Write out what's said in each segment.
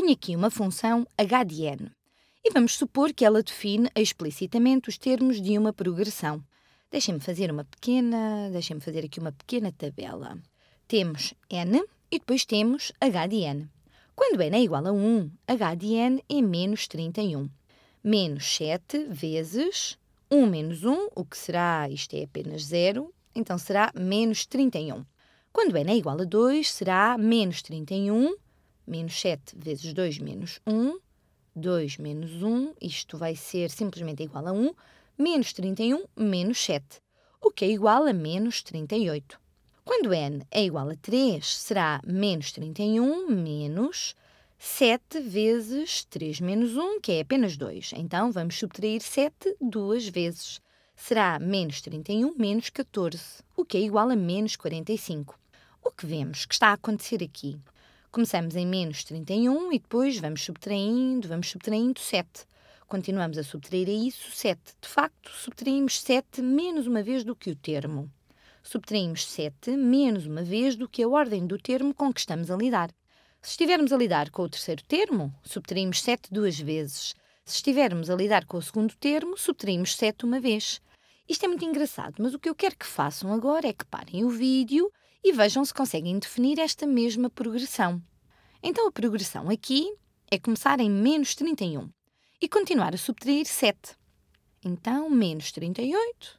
tenho aqui uma função HDN e vamos supor que ela define explicitamente os termos de uma progressão. Deixem-me fazer uma pequena, deixem-me fazer aqui uma pequena tabela. Temos n e depois temos h Quando n é igual a 1, h é menos 31. Menos 7 vezes 1 menos 1, o que será, isto é apenas 0, então será menos 31. Quando n é igual a 2, será menos 31 menos 7 vezes 2 menos 1, 2 menos 1, isto vai ser simplesmente igual a 1, menos 31 menos 7, o que é igual a menos 38. Quando n é igual a 3, será menos 31 menos 7 vezes 3 menos 1, que é apenas 2. Então, vamos subtrair 7 duas vezes. Será menos 31 menos 14, o que é igual a menos 45. O que vemos que está a acontecer aqui Começamos em menos 31 e depois vamos subtraindo, vamos subtraindo 7. Continuamos a subtrair a isso 7. De facto, subtraímos 7 menos uma vez do que o termo. Subtraímos 7 menos uma vez do que a ordem do termo com que estamos a lidar. Se estivermos a lidar com o terceiro termo, subtraímos 7 duas vezes. Se estivermos a lidar com o segundo termo, subtraímos 7 uma vez. Isto é muito engraçado, mas o que eu quero que façam agora é que parem o vídeo e vejam se conseguem definir esta mesma progressão. Então a progressão aqui é começar em menos 31 e continuar a subtrair 7. Então, menos 38,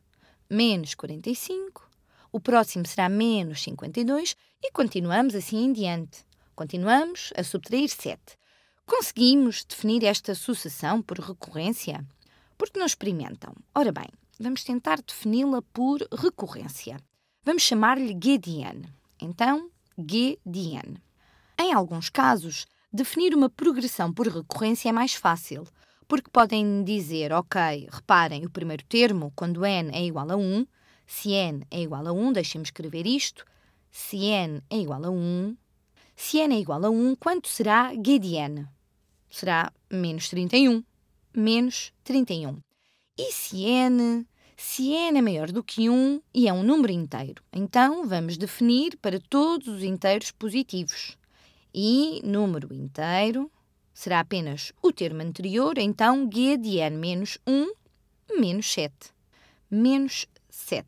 menos 45, o próximo será menos 52 e continuamos assim em diante. Continuamos a subtrair 7. Conseguimos definir esta sucessão por recorrência? Porque não experimentam? Ora bem, vamos tentar defini-la por recorrência. Vamos chamar-lhe Gedian. Então, Gedian. Em alguns casos, definir uma progressão por recorrência é mais fácil, porque podem dizer, ok, reparem, o primeiro termo, quando n é igual a 1, se n é igual a 1, deixem-me escrever isto, se n é igual a 1, se n é igual a 1, quanto será Gedian? Será menos 31. Menos 31. E se n se é n é maior do que 1 e é um número inteiro. Então, vamos definir para todos os inteiros positivos. E número inteiro será apenas o termo anterior, então g de n menos 1 menos 7. Menos 7.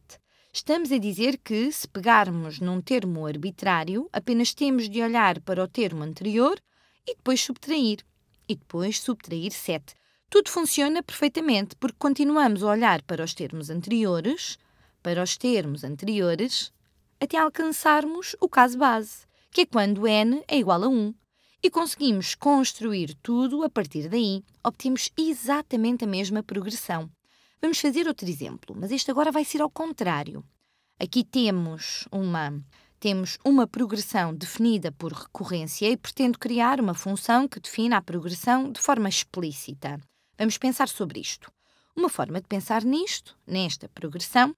Estamos a dizer que, se pegarmos num termo arbitrário, apenas temos de olhar para o termo anterior e depois subtrair. E depois subtrair 7 tudo funciona perfeitamente, porque continuamos a olhar para os termos anteriores, para os termos anteriores, até alcançarmos o caso base, que é quando n é igual a 1. E conseguimos construir tudo a partir daí. Obtemos exatamente a mesma progressão. Vamos fazer outro exemplo, mas este agora vai ser ao contrário. Aqui temos uma temos uma progressão definida por recorrência e pretendo criar uma função que defina a progressão de forma explícita. Vamos pensar sobre isto. Uma forma de pensar nisto, nesta progressão,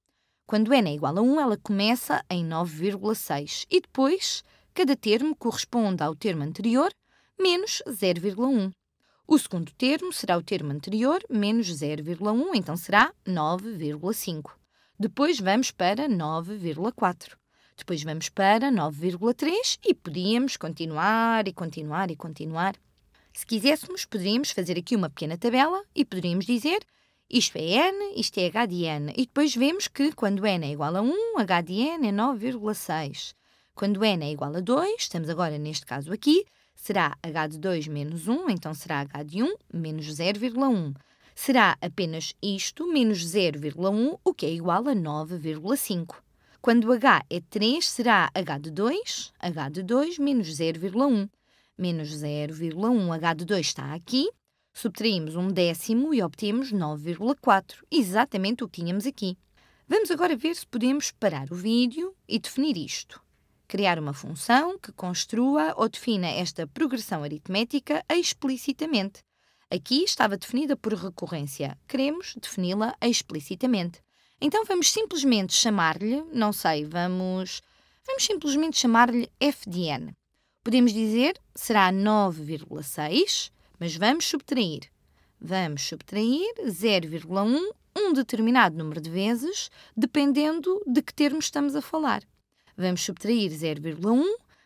quando n é igual a 1, ela começa em 9,6 e depois cada termo corresponde ao termo anterior menos 0,1. O segundo termo será o termo anterior menos 0,1, então será 9,5. Depois vamos para 9,4. Depois vamos para 9,3 e podíamos continuar e continuar e continuar se quiséssemos, poderíamos fazer aqui uma pequena tabela e poderíamos dizer isto é n, isto é h de n. E depois vemos que quando n é igual a 1, h de n é 9,6. Quando n é igual a 2, estamos agora neste caso aqui, será h de 2 menos 1, então será h de 1 menos 0,1. Será apenas isto menos 0,1, o que é igual a 9,5. Quando h é 3, será h de 2, h de 2 menos 0,1 menos 0,1H de 2 está aqui. Subtraímos um décimo e obtemos 9,4, exatamente o que tínhamos aqui. Vamos agora ver se podemos parar o vídeo e definir isto. Criar uma função que construa ou defina esta progressão aritmética explicitamente. Aqui estava definida por recorrência. Queremos defini-la explicitamente. Então vamos simplesmente chamar-lhe, não sei, vamos, vamos simplesmente chamar-lhe f de n. Podemos dizer será 9,6, mas vamos subtrair. Vamos subtrair 0,1 um determinado número de vezes, dependendo de que termo estamos a falar. Vamos subtrair 0,1,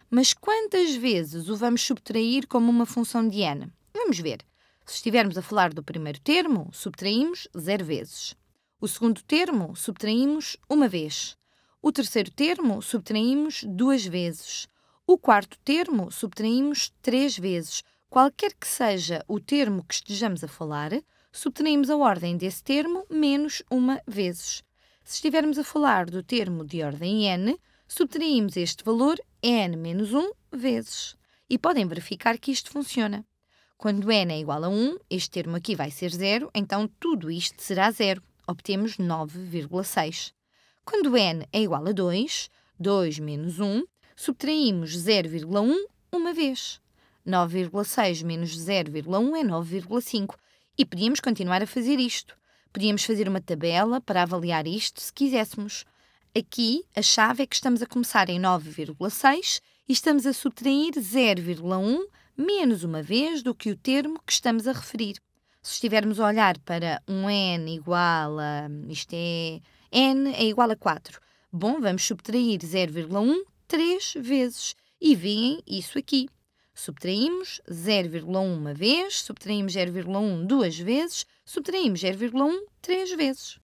mas quantas vezes o vamos subtrair como uma função diana? Vamos ver. Se estivermos a falar do primeiro termo, subtraímos 0 vezes. O segundo termo, subtraímos uma vez. O terceiro termo, subtraímos duas vezes. O quarto termo subtraímos três vezes. Qualquer que seja o termo que estejamos a falar, subtraímos a ordem desse termo menos uma vezes. Se estivermos a falar do termo de ordem n, subtraímos este valor n menos 1 vezes. E podem verificar que isto funciona. Quando n é igual a 1, este termo aqui vai ser zero, então tudo isto será zero. Obtemos 9,6. Quando n é igual a 2, 2 menos 1, subtraímos 0,1 uma vez. 9,6 menos 0,1 é 9,5 e podíamos continuar a fazer isto. Podíamos fazer uma tabela para avaliar isto se quiséssemos. Aqui, a chave é que estamos a começar em 9,6 e estamos a subtrair 0,1 menos uma vez do que o termo que estamos a referir. Se estivermos a olhar para um n igual a. Isto é. n é igual a 4. Bom, vamos subtrair 0,1 3 vezes. E veem isso aqui. Subtraímos 0,1 uma vez, subtraímos 0,1 duas vezes, subtraímos 0,1 três vezes.